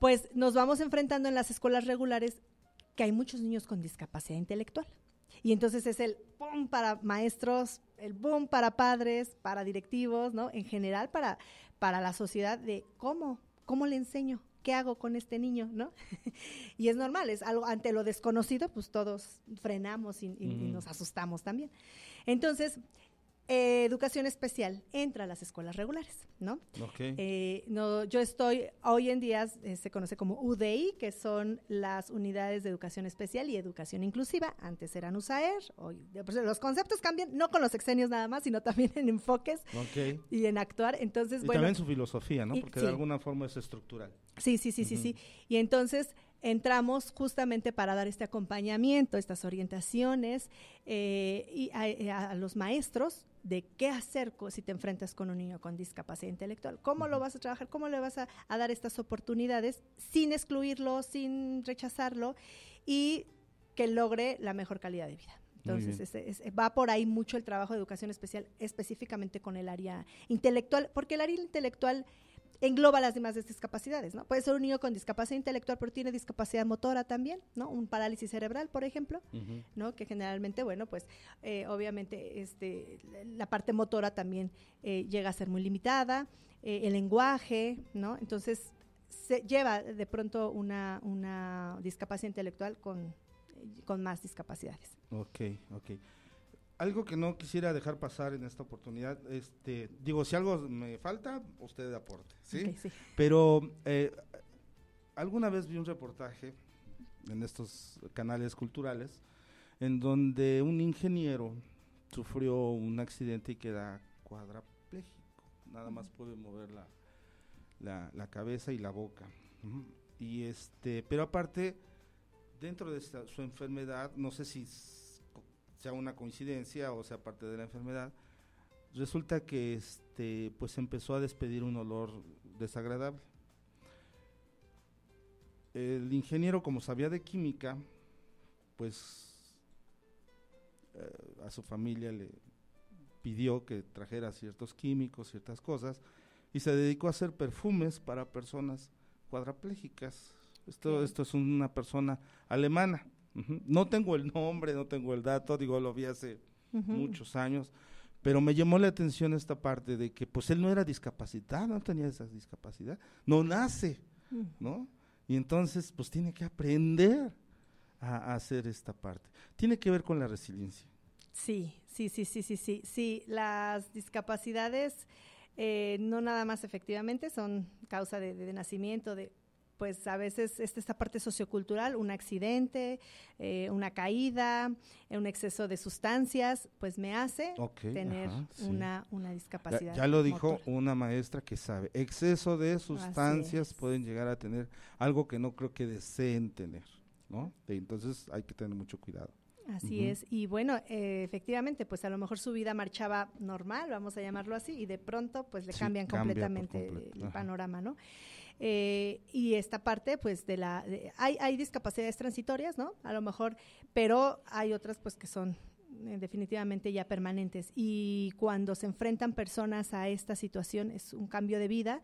Speaker 1: pues nos vamos enfrentando en las escuelas regulares que hay muchos niños con discapacidad intelectual. Y entonces es el boom para maestros, el boom para padres, para directivos, ¿no? En general para, para la sociedad de cómo, cómo le enseño, ¿qué hago con este niño? ¿no? y es normal, es algo ante lo desconocido, pues todos frenamos y, nos asustamos también. Entonces, eh, educación especial entra a las escuelas regulares, ¿no? Okay. Eh, no yo estoy, hoy en día eh, se conoce como UDI, que son las unidades de educación especial y educación inclusiva. Antes eran USAER, hoy, los conceptos cambian, no con los exenios nada más, sino también en enfoques y en actuar. Entonces, y también su
Speaker 2: filosofía, ¿no? Porque de alguna forma es estructural.
Speaker 1: Sí, sí, sí, sí, sí. Y entonces entramos justamente para dar este acompañamiento, estas orientaciones y a, los maestros de qué hacer si te enfrentas con un niño con discapacidad intelectual. ¿Cómo lo vas a trabajar? ¿Cómo le vas a, dar estas oportunidades sin excluirlo, sin rechazarlo y que logre la mejor calidad de vida? Entonces, va por ahí mucho el trabajo de educación especial, específicamente con el área intelectual, porque el área intelectual engloba las demás discapacidades, ¿no? Puede ser un niño con discapacidad intelectual, pero tiene discapacidad motora también, ¿no? Un parálisis cerebral, por ejemplo, ¿no? Que generalmente, bueno, pues eh, obviamente este, la parte motora también eh, llega a ser muy limitada, eh, el lenguaje, ¿no? Entonces se lleva de pronto una, una discapacidad intelectual con, con más discapacidades.
Speaker 2: Ok, ok algo que no quisiera dejar pasar en esta oportunidad, este, digo, si algo me falta, usted aporte, ¿sí? Pero eh, alguna vez vi un reportaje en estos canales culturales en donde un ingeniero sufrió un accidente y queda cuadrapléjico, nada más puede mover la, la, la cabeza y la boca. Y este, pero aparte, dentro de su enfermedad, no sé si sea una coincidencia o sea parte de la enfermedad, resulta que este, pues empezó a despedir un olor desagradable. El ingeniero, como sabía de química, pues eh, a su familia le pidió que trajera ciertos químicos, ciertas cosas, y se dedicó a hacer perfumes para personas cuadraplégicas. Esto, esto es una persona alemana. No tengo el nombre, no tengo el dato, digo, lo vi hace muchos años, pero me llamó la atención esta parte de que pues él no era discapacitado, no tenía esa discapacidad, no nace, ¿no? Y entonces pues tiene que aprender a, hacer esta parte. Tiene que ver con la resiliencia.
Speaker 1: Sí, sí, sí, sí, sí, sí, sí, las discapacidades... Eh, no nada más efectivamente son causa de nacimiento, de, pues a veces esta, esta parte sociocultural, un accidente, eh, una caída, eh, un exceso de sustancias, pues me hace tener una, discapacidad. Ya, lo dijo
Speaker 2: una maestra que sabe, exceso de sustancias pueden llegar a tener algo que no creo que deseen tener, ¿no? Entonces hay que tener mucho cuidado.
Speaker 1: Así es, y bueno, eh, efectivamente, pues a lo mejor su vida marchaba normal, vamos a llamarlo así, y de pronto pues le cambian completamente el panorama, ¿no? Eh, y esta parte, pues, de la... hay, hay discapacidades transitorias, ¿no? A lo mejor, pero hay otras, pues, que son eh, definitivamente ya permanentes. Y cuando se enfrentan personas a esta situación es un cambio de vida.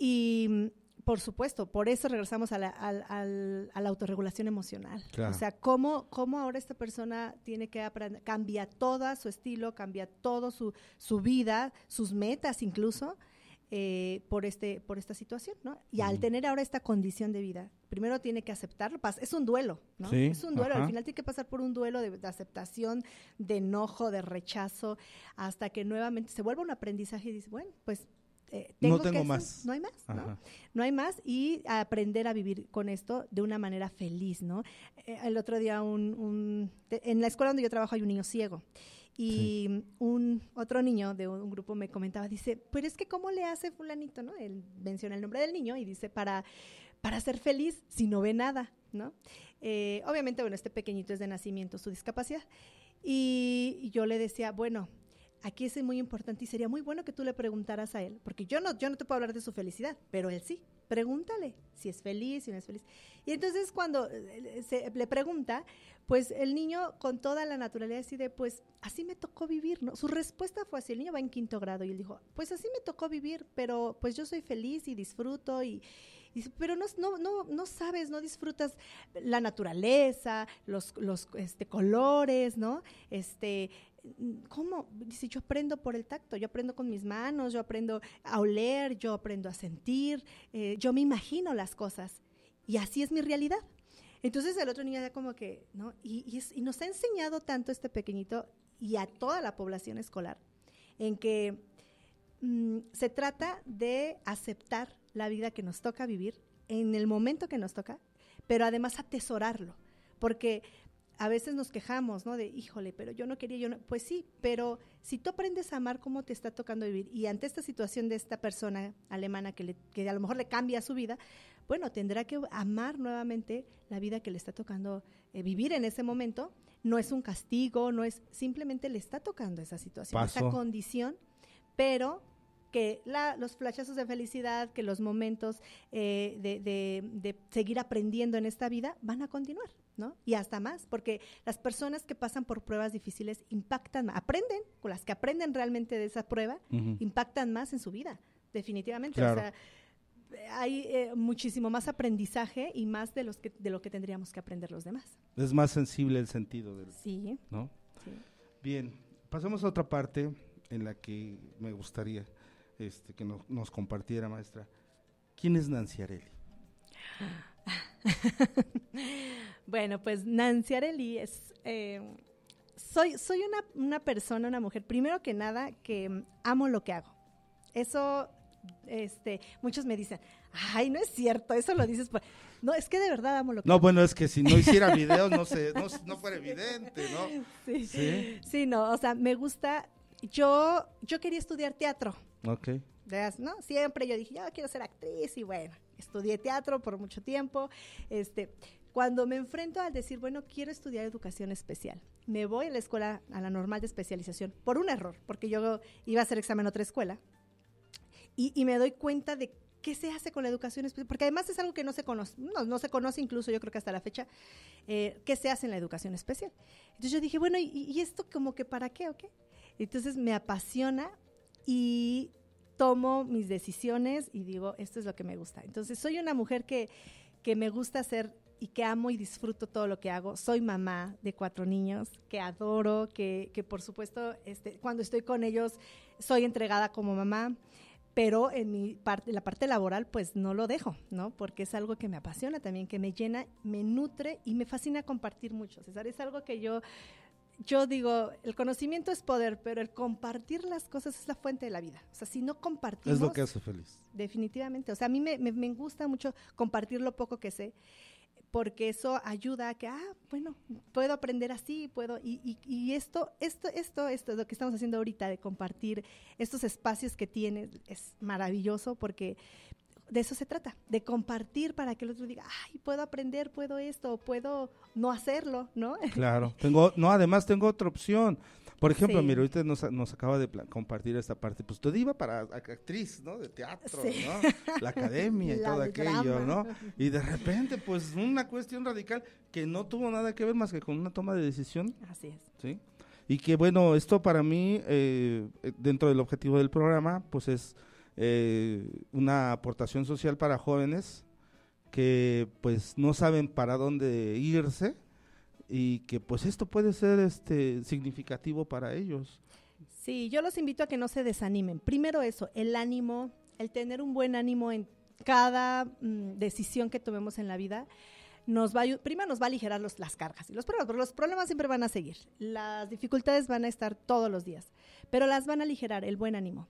Speaker 1: Y mm, por supuesto, por eso regresamos a la, la autorregulación emocional. O sea, ¿cómo, ¿cómo, ahora esta persona tiene que aprender, cambia todo su estilo, cambia todo su, su vida, sus metas incluso eh, por, este, por esta situación, ¿no? Y al tener ahora esta condición de vida, primero tiene que aceptarlo, es un duelo, ¿no? es un duelo, al final tiene que pasar por un duelo de, aceptación, de enojo, de rechazo, hasta que nuevamente se vuelva un aprendizaje y dice, bueno, pues... Eh, tengo no tengo más. no hay más, ¿no? hay más y aprender a vivir con esto de una manera feliz, ¿no? Eh, el otro día en la escuela donde yo trabajo hay un niño ciego y un otro niño de un grupo me comentaba, dice, pero es que cómo le hace fulanito, ¿no? Él menciona el nombre del niño y dice, para, para ser feliz si no ve nada, ¿no? Eh, obviamente, bueno, este pequeñito es de nacimiento, su discapacidad. Y yo le decía, bueno, aquí es muy importante y sería muy bueno que tú le preguntaras a él, porque yo no, yo no te puedo hablar de su felicidad, pero él sí pregúntale si es feliz, si no es feliz. Y entonces cuando eh, eh, se le pregunta, pues el niño con toda la naturalidad decide, pues así me tocó vivir, ¿no? Su respuesta fue así, el niño va en quinto grado y él dijo, pues así me tocó vivir, pero pues yo soy feliz y disfruto y, pero no, no, no, sabes, no disfrutas la naturaleza, los, este, colores, ¿no? Este, ¿Cómo? Dice, yo aprendo por el tacto, yo aprendo con mis manos, yo aprendo a oler, yo aprendo a sentir, eh, yo me imagino las cosas y así es mi realidad. Entonces el otro niño ya como que, ¿no? Y, nos ha enseñado tanto este pequeñito y a toda la población escolar en que mm, se trata de aceptar la vida que nos toca vivir en el momento que nos toca, pero además atesorarlo, porque a veces nos quejamos, ¿no? De, híjole, pero yo no quería, yo no. Pues sí, pero si tú aprendes a amar cómo te está tocando vivir y ante esta situación de esta persona alemana que, le, que a lo mejor le cambia su vida, bueno, tendrá que amar nuevamente la vida que le está tocando eh, vivir en ese momento. No es un castigo, no es, simplemente le está tocando esa situación, esa condición, pero que los flachazos de felicidad, que los momentos eh, de seguir aprendiendo en esta vida van a continuar. ¿no? Y hasta más, porque las personas que pasan por pruebas difíciles impactan, aprenden, con las que aprenden realmente de esa prueba, impactan más en su vida, definitivamente. O sea, hay eh, muchísimo más aprendizaje y más de, los que, de lo que tendríamos que aprender los demás.
Speaker 2: Es más sensible el sentido del... Sí. ¿No? Bien, pasemos a otra parte en la que me gustaría este, que nos compartiera, maestra. ¿Quién es Nancy Areli?
Speaker 1: bueno, pues Nancy Areli es... Eh, soy, soy una, persona, una mujer, primero que nada, que amo lo que hago. Eso, este, muchos me dicen, ay, no es cierto, eso lo dices. No, es que de verdad amo lo que hago No, bueno, es que si no hiciera videos, no, no, fuera evidente, ¿no? Sí. sí. no, o sea, me gusta. Yo, yo quería estudiar teatro. Ok. ¿No? Siempre yo dije, yo quiero ser actriz y bueno estudié teatro por mucho tiempo, este, cuando me enfrento al decir, bueno, quiero estudiar educación especial, me voy a la escuela, a la normal de especialización, por un error, porque yo iba a hacer examen otra escuela, y, me doy cuenta de qué se hace con la educación especial, porque además es algo que no se conoce, no, se conoce incluso yo creo que hasta la fecha, eh, qué se hace en la educación especial. Entonces yo dije, bueno, ¿y, esto como que para qué o qué? Entonces me apasiona y tomo mis decisiones y digo, esto es lo que me gusta. Entonces, soy una mujer que, que me gusta hacer y que amo y disfruto todo lo que hago. Soy mamá de cuatro niños que adoro, que, por supuesto este, cuando estoy con ellos soy entregada como mamá, pero en mi parte, la parte laboral pues no lo dejo, ¿no? Porque es algo que me apasiona también, que me llena, me nutre y me fascina compartir mucho. es algo que yo yo digo, el conocimiento es poder, pero el compartir las cosas es la fuente de la vida. O sea, si no compartimos... Es lo que hace feliz. Definitivamente. O sea, a mí me, me gusta mucho compartir lo poco que sé, porque eso ayuda a que, ah, bueno, puedo aprender así, puedo... Y, y, y esto, esto, esto, esto, lo que estamos haciendo ahorita de compartir estos espacios que tienes es maravilloso porque de eso se trata, de compartir para que el otro diga, ay, puedo aprender, puedo esto, puedo no hacerlo, ¿no? Claro,
Speaker 2: tengo, no, además tengo otra opción. Por ejemplo, mira, ahorita nos, nos acaba de compartir esta parte, pues usted iba para actriz, ¿no? De teatro, ¿no? La academia y todo aquello, ¿no? Y de repente, pues una cuestión radical que no tuvo nada que ver más que con una toma de decisión. Así es. ¿Sí? Y que bueno, esto para mí, eh, eh, dentro del objetivo del programa, pues es eh, una aportación social para jóvenes que pues no saben para dónde irse y que pues esto puede ser este significativo para ellos.
Speaker 1: Sí, yo los invito a que no se desanimen. Primero eso, el ánimo, el tener un buen ánimo en cada mm, decisión que tomemos en la vida nos va primero nos va a aligerar los, las cargas y los problemas, los problemas siempre van a seguir. Las dificultades van a estar todos los días, pero las van a aligerar el buen ánimo.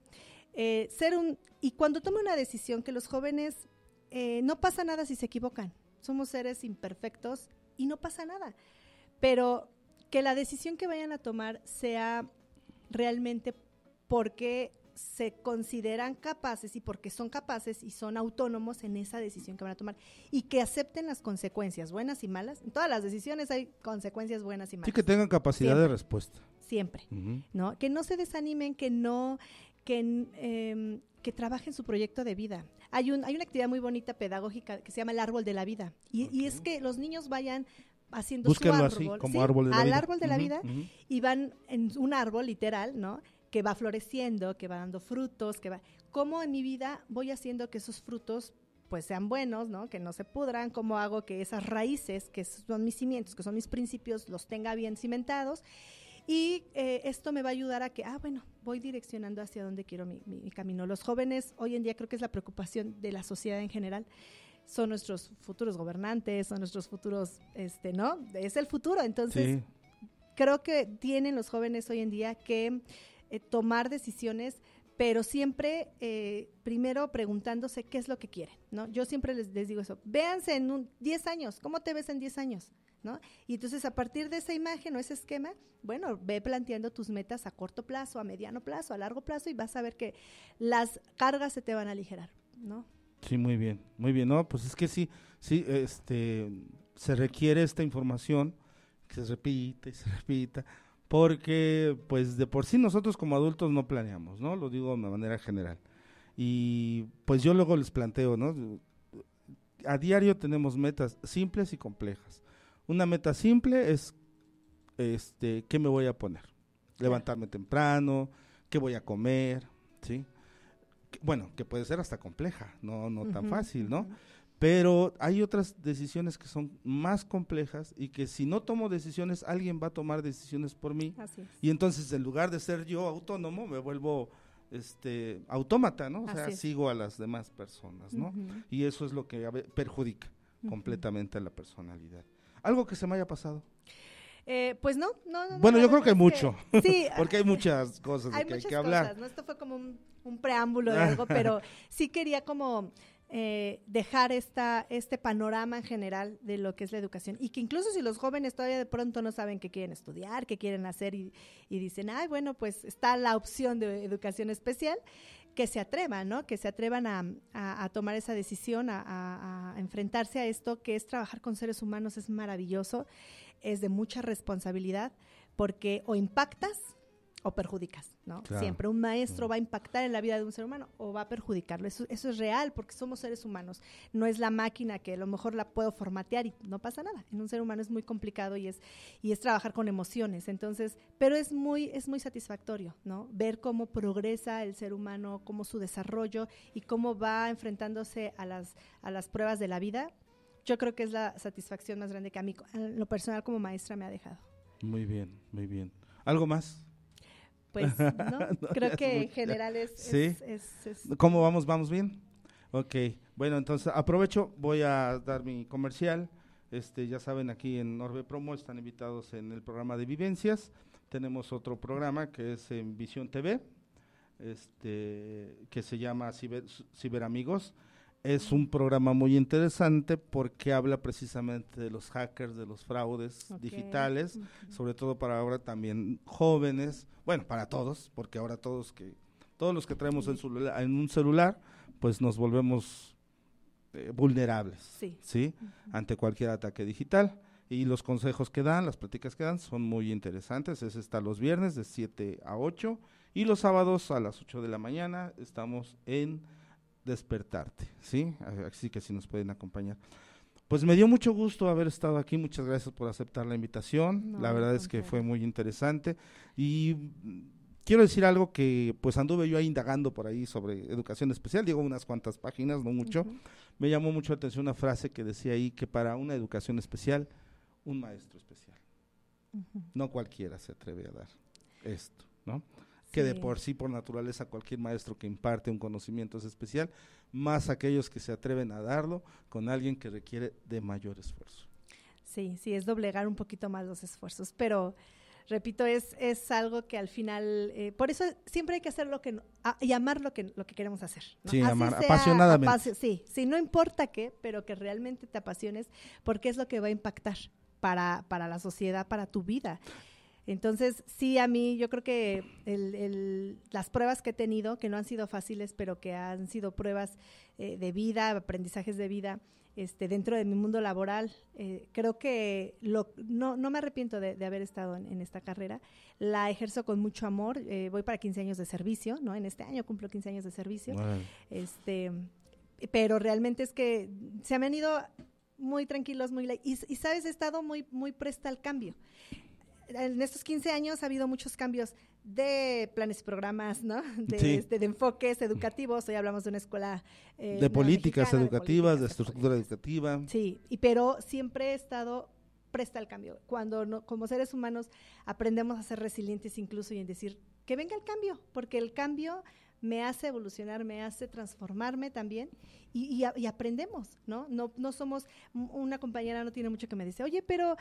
Speaker 1: Eh, ser un... Y cuando tome una decisión, que los jóvenes, eh, no pasa nada si se equivocan, somos seres imperfectos y no pasa nada, pero que la decisión que vayan a tomar sea realmente porque se consideran capaces y porque son capaces y son autónomos en esa decisión que van a tomar y que acepten las consecuencias buenas y malas. En todas las decisiones hay consecuencias buenas y malas. Y que tengan
Speaker 2: capacidad de respuesta.
Speaker 1: Siempre, ¿no? Que no se desanimen, que no que, eh, que trabajen su proyecto de vida. Hay, un, hay una actividad muy bonita pedagógica que se llama el árbol de la vida. Y, es que los niños vayan haciendo su árbol, como al árbol de la vida y van en un árbol literal, ¿no? Que va floreciendo, que va dando frutos, que va... ¿Cómo en mi vida voy haciendo que esos frutos pues sean buenos, ¿no? Que no se pudran, cómo hago que esas raíces, que son mis cimientos, que son mis principios, los tenga bien cimentados y eh, esto me va a ayudar a que, ah, bueno, voy direccionando hacia donde quiero mi, camino. Los jóvenes, hoy en día creo que es la preocupación de la sociedad en general, son nuestros futuros gobernantes, son nuestros futuros, este, ¿no? Es el futuro. Entonces, creo que tienen los jóvenes hoy en día que eh, tomar decisiones, pero siempre eh, primero preguntándose qué es lo que quieren, ¿no? Yo siempre les, les digo eso, véanse en 10 años, ¿cómo te ves en 10 años? Y entonces a partir de esa imagen o ese esquema, bueno, ve planteando tus metas a corto plazo, a mediano plazo, a largo plazo y vas a ver que las cargas se te van a aligerar, ¿no?
Speaker 2: Sí, muy bien, muy bien. No, pues es que sí, sí, este, se requiere esta información que se repita y se repita, porque pues de por sí nosotros como adultos no planeamos, ¿no? Lo digo de manera general. Y pues yo luego les planteo, ¿no? A diario tenemos metas simples y complejas. Una meta simple es, este, ¿qué me voy a poner? Levantarme temprano, ¿qué voy a comer? ¿Sí? Bueno, que puede ser hasta compleja, no, no tan fácil, ¿no? Pero hay otras decisiones que son más complejas y que si no tomo decisiones, alguien va a tomar decisiones por mí. Y entonces, en lugar de ser yo autónomo, me vuelvo este autómata, ¿no? O sea, sigo a las demás personas, ¿no? Y eso es lo que perjudica completamente a la personalidad algo que se me haya pasado.
Speaker 1: Eh, pues no, no, no Bueno, yo creo que hay mucho. porque
Speaker 2: hay muchas cosas que hay que hablar.
Speaker 1: Esto fue como un, preámbulo de ah. algo, pero sí quería como eh, dejar esta, este panorama en general de lo que es la educación. Y que incluso si los jóvenes todavía de pronto no saben qué quieren estudiar, qué quieren hacer y, y dicen, ay, bueno, pues está la opción de educación especial, que se atrevan, ¿no? Que se atrevan a, tomar esa decisión, a, enfrentarse a esto, que es trabajar con seres humanos, es maravilloso, es de mucha responsabilidad, porque o impactas o perjudicas, ¿no? Siempre un maestro mm. va a impactar en la vida de un ser humano o va a perjudicarlo. Eso, es real porque somos seres humanos. No es la máquina que a lo mejor la puedo formatear y no pasa nada. En un ser humano es muy complicado y es, y es trabajar con emociones. Entonces, pero es muy, es muy satisfactorio, ¿no? Ver cómo progresa el ser humano, cómo su desarrollo y cómo va enfrentándose a las, a las pruebas de la vida. Yo creo que es la satisfacción más grande que a mí, lo personal como maestra, me ha dejado.
Speaker 2: Muy bien, muy bien. ¿Algo más? Pues no, creo que en general es, ¿Cómo vamos? ¿Vamos bien? Ok, bueno, entonces aprovecho, voy a dar mi comercial. Este, ya saben, aquí en Orbe Promo están invitados en el programa de vivencias. Tenemos otro programa que es en Visión TV, este, que se llama Ciberamigos. Es un programa muy interesante porque habla precisamente de los hackers, de los fraudes digitales, sobre todo para ahora también jóvenes, bueno, para todos, porque ahora todos que todos los que traemos en, en un celular, pues nos volvemos eh, vulnerables, sí, ¿sí? ante cualquier ataque digital. Y los consejos que dan, las prácticas que dan, son muy interesantes. Es está los viernes de 7 a 8 y los sábados a las 8 de la mañana estamos en despertarte, ¿sí? Así que si nos pueden acompañar. Pues me dio mucho gusto haber estado aquí, muchas gracias por aceptar la invitación, la verdad es que fue muy interesante y quiero decir algo que pues anduve yo indagando por ahí sobre educación especial, digo unas cuantas páginas, no mucho, me llamó mucho la atención una frase que decía ahí que para una educación especial, un maestro especial. No cualquiera se atreve a dar esto, ¿no? que de por sí, por naturaleza, cualquier maestro que imparte un conocimiento es especial, más aquellos que se atreven a darlo con alguien que requiere de mayor esfuerzo.
Speaker 1: Sí, sí, es doblegar un poquito más los esfuerzos, pero repito, es, es algo que al final, eh, por eso siempre hay que hacer lo que, llamar ah, lo que, lo que queremos hacer. Sí, amar, apasionadamente. sí, sí, no importa qué, pero que realmente te apasiones, porque es lo que va a impactar para, para la sociedad, para tu vida. Entonces, sí, a mí yo creo que las pruebas que he tenido, que no han sido fáciles, pero que han sido pruebas eh, de vida, aprendizajes de vida, este, dentro de mi mundo laboral, eh, creo que no, no, me arrepiento de, haber estado en, esta carrera. La ejerzo con mucho amor. Eh, voy para 15 años de servicio, ¿no? En este año cumplo 15 años de servicio. Este, pero realmente es que se me han ido muy tranquilos, muy... Y, y sabes, he estado muy, muy presta al cambio en estos 15 años ha habido muchos cambios de planes y programas, ¿no? De, este, de enfoques educativos. Hoy hablamos de una escuela... Eh, de políticas educativas,
Speaker 2: de, estructura educativa. Sí,
Speaker 1: y, pero siempre he estado presta al cambio. Cuando no, como seres humanos aprendemos a ser resilientes incluso y en decir que venga el cambio, porque el cambio me hace evolucionar, me hace transformarme también y, y, y aprendemos, ¿no? ¿no? No somos, una compañera no tiene mucho que me dice, oye, pero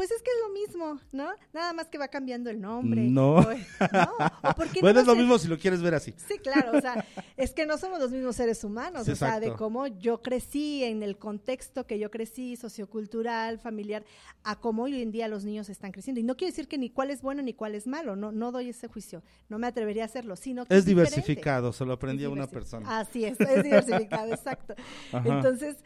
Speaker 1: pues es que es lo mismo, ¿no? Nada más que va cambiando el nombre. No.
Speaker 2: bueno, es lo mismo si lo quieres ver así. Sí,
Speaker 1: claro, o sea, es que no somos los mismos seres humanos, o sea, de cómo yo crecí en el contexto que yo crecí, sociocultural, familiar, a cómo hoy en día los niños están creciendo. Y no quiero decir que ni cuál es bueno ni cuál es malo, no, no doy ese juicio, no me atrevería a hacerlo, sino que... Es, es diversificado, se lo aprendí una persona. Así es, es diversificado, exacto. Entonces,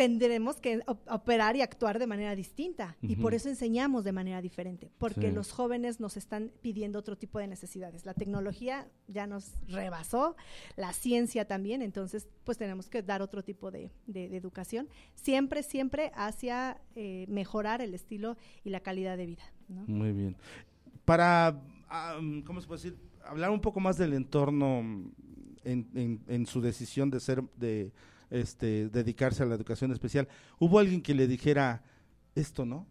Speaker 1: tendremos que operar y actuar de manera distinta. Y por eso enseñamos de manera diferente, porque los jóvenes nos están pidiendo otro tipo de necesidades. La tecnología ya nos rebasó, la ciencia también, entonces pues tenemos que dar otro tipo de, educación, siempre, siempre hacia eh, mejorar el estilo y la calidad de vida.
Speaker 2: Muy bien. Para, ¿cómo se puede decir? Hablar un poco más del entorno en, en su decisión de ser... de este, dedicarse a la educación especial. ¿Hubo alguien que le dijera esto, no?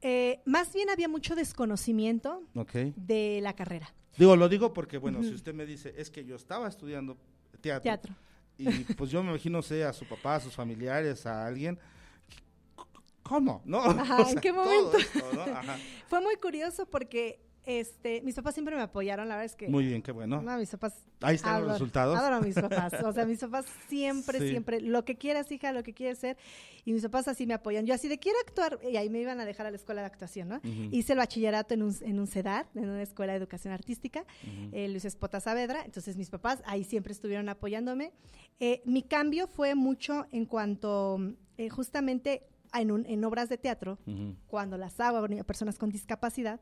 Speaker 1: Eh, más bien había mucho desconocimiento de la carrera.
Speaker 2: Digo, lo digo porque, bueno, si usted me dice, es que yo estaba estudiando teatro. Y pues yo me imagino, sé, a su papá, a sus familiares, a alguien. ¿Cómo? ¿No? ¿En qué momento?
Speaker 1: Fue muy curioso porque este, mis papás siempre me apoyaron, la verdad es que. Muy bien, qué bueno. mis papás. Ahí están los resultados. Adoro mis papás. O sea, mis papás siempre, siempre, lo que quieras, hija, lo que quieres ser. Y mis papás así me apoyan. Yo así de quiero actuar, y ahí me iban a dejar a la escuela de actuación, ¿no? Hice el bachillerato en un, en un CEDAR, en una escuela de educación artística, eh, Luis Espota Saavedra. Entonces, mis papás ahí siempre estuvieron apoyándome. Eh, mi cambio fue mucho en cuanto, eh, justamente, en, obras de teatro, cuando las hago a personas con discapacidad,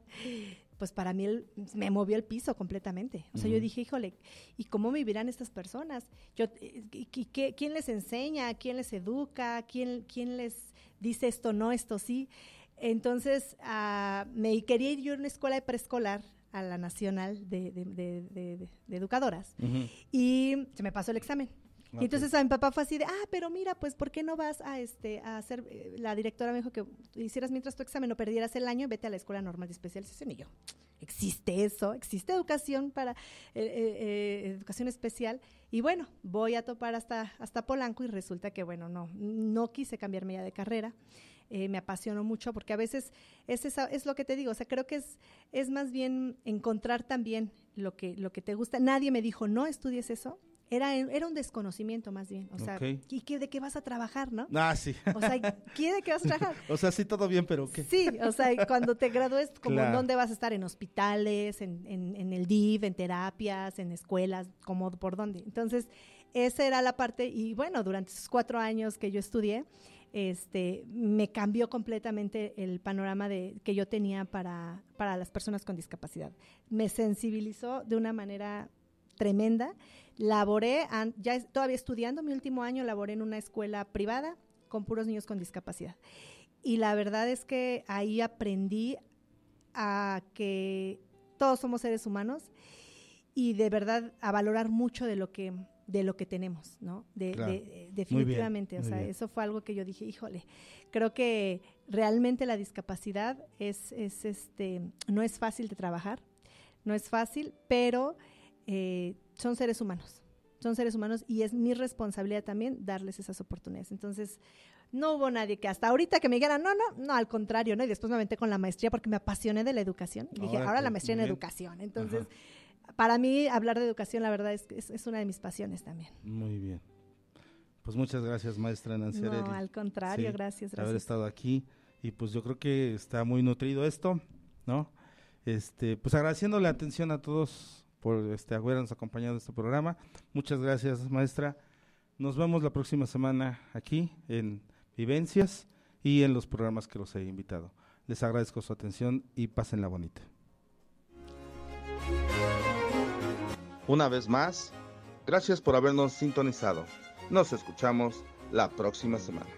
Speaker 1: pues para mí me movió el piso completamente. O sea, yo dije, híjole, ¿y cómo vivirán estas personas? Yo, eh, ¿Quién les enseña? ¿Quién les educa? ¿Quién, quién les dice esto no, esto sí? Entonces, ah, me quería ir yo a una escuela de preescolar a la Nacional de, Educadoras y se me pasó el examen. Y entonces a mi papá fue así de, ah, pero mira, pues, ¿por qué no vas a, este, a hacer, eh, la directora me dijo que hicieras mientras tu examen no perdieras el año vete a la escuela normal de especialización y yo. Existe eso, existe educación para, eh, eh, educación especial. Y bueno, voy a topar hasta, hasta Polanco y resulta que, bueno, no, no quise cambiarme ya de carrera. me apasionó mucho porque a veces es, es lo que te digo, o sea, creo que es, es más bien encontrar también lo que, lo que te gusta. Nadie me dijo, no estudies eso, era, era un desconocimiento más bien. O sea, ¿y de qué vas a trabajar, no? Ah, sí. O sea, ¿qué de qué vas a trabajar?
Speaker 2: o sea, sí, todo bien, pero ¿qué?
Speaker 1: Sí, o sea, cuando te gradúes, como dónde vas a estar, en hospitales, en, el DIV, en terapias, en escuelas, como por dónde. Entonces, esa era la parte, y bueno, durante esos cuatro años que yo estudié, este, me cambió completamente el panorama de, que yo tenía para, para las personas con discapacidad. Me sensibilizó de una manera tremenda Laboré, ya todavía estudiando mi último año, laboré en una escuela privada con puros niños con discapacidad. Y la verdad es que ahí aprendí a que todos somos seres humanos y de verdad a valorar mucho de lo que de lo que tenemos, ¿no? De, eh, definitivamente, o sea, eso fue algo que yo dije, híjole, creo que realmente la discapacidad es, es este, no es fácil de trabajar, no es fácil, pero eh, son seres humanos, son seres humanos y es mi responsabilidad también darles esas oportunidades. Entonces, no hubo nadie que hasta ahorita que me dijera, no, no, no, al contrario, ¿no? Y después me aventé con la maestría porque me apasioné de la educación. Y dije, ahora la maestría en educación. Entonces, para mí hablar de educación, la verdad, es, es, una de mis pasiones también.
Speaker 2: Muy bien. Pues muchas gracias, maestra Nancy No, al contrario, gracias, gracias. Haber estado aquí. Y pues yo creo que está muy nutrido esto, ¿no? Este, pues agradeciendo la atención a todos por este, habernos acompañado en este programa. Muchas gracias, maestra. Nos vemos la próxima semana aquí en Vivencias y en los programas que los he invitado. Les agradezco su atención y pasen la bonita. Una vez más, gracias por habernos sintonizado. Nos escuchamos la próxima semana.